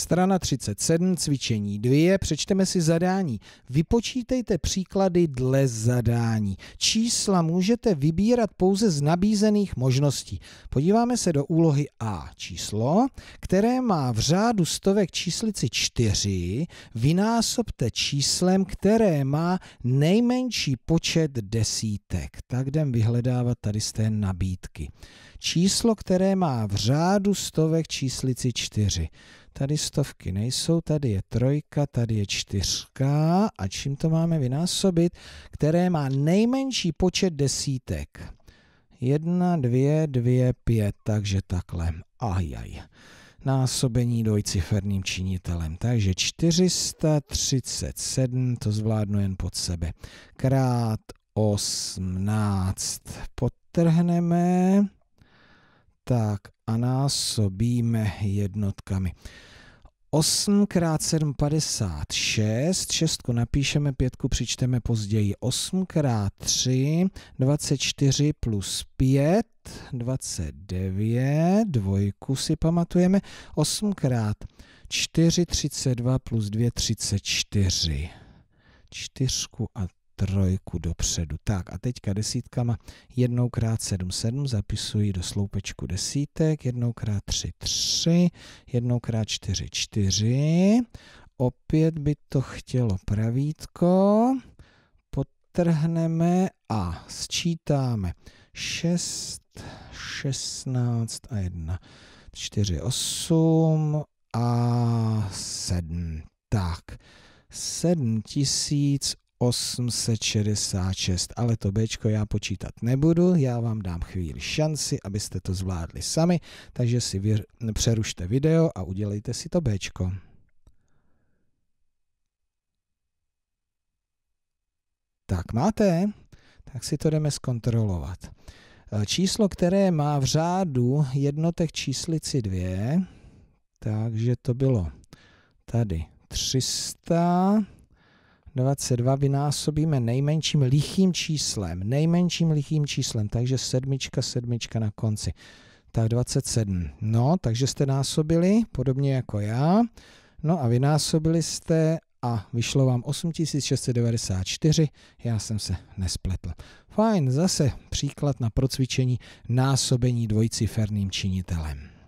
Strana 37, cvičení 2, přečteme si zadání. Vypočítejte příklady dle zadání. Čísla můžete vybírat pouze z nabízených možností. Podíváme se do úlohy A číslo, které má v řádu stovek číslici 4, vynásobte číslem, které má nejmenší počet desítek. Tak jdem vyhledávat tady z té nabídky. Číslo, které má v řádu stovek číslici 4 tady stovky nejsou, tady je trojka, tady je čtyřka a čím to máme vynásobit, které má nejmenší počet desítek. Jedna, dvě, dvě, pět, takže takhle. Ajaj. Násobení dvojciferným činitelem. Takže 437, to zvládnu jen pod sebe. Krát 18. Potrhneme tak a násobíme jednotkami. 8 x 7, 56, 6 napíšeme, pětku přičteme později. 8 x 3, 24 plus 5, 29, dvojku si pamatujeme. 8 x 4, 32 plus 2, 34. 4 a trojku dopředu. Tak a teďka desítkama jednou krát 7, 7 zapisuji do sloupečku desítek, jednou krát 3, 3, jednou krát 4, 4. Opět by to chtělo pravítko. Potrhneme a sčítáme 6, 16 a 1, 4, 8 a 7. Tak, 7800 866, ale to Bčko já počítat nebudu, já vám dám chvíli šanci, abyste to zvládli sami, takže si vyr... přerušte video a udělejte si to Bčko. Tak máte, tak si to jdeme zkontrolovat. Eh, číslo, které má v řádu jednotek číslici 2, takže to bylo tady 300, 22 vynásobíme nejmenším lichým číslem, nejmenším lichým číslem, takže sedmička, sedmička na konci. Tak 27. No, takže jste násobili, podobně jako já. No a vynásobili jste a vyšlo vám 8694, já jsem se nespletl. Fajn, zase příklad na procvičení násobení dvojciferným činitelem.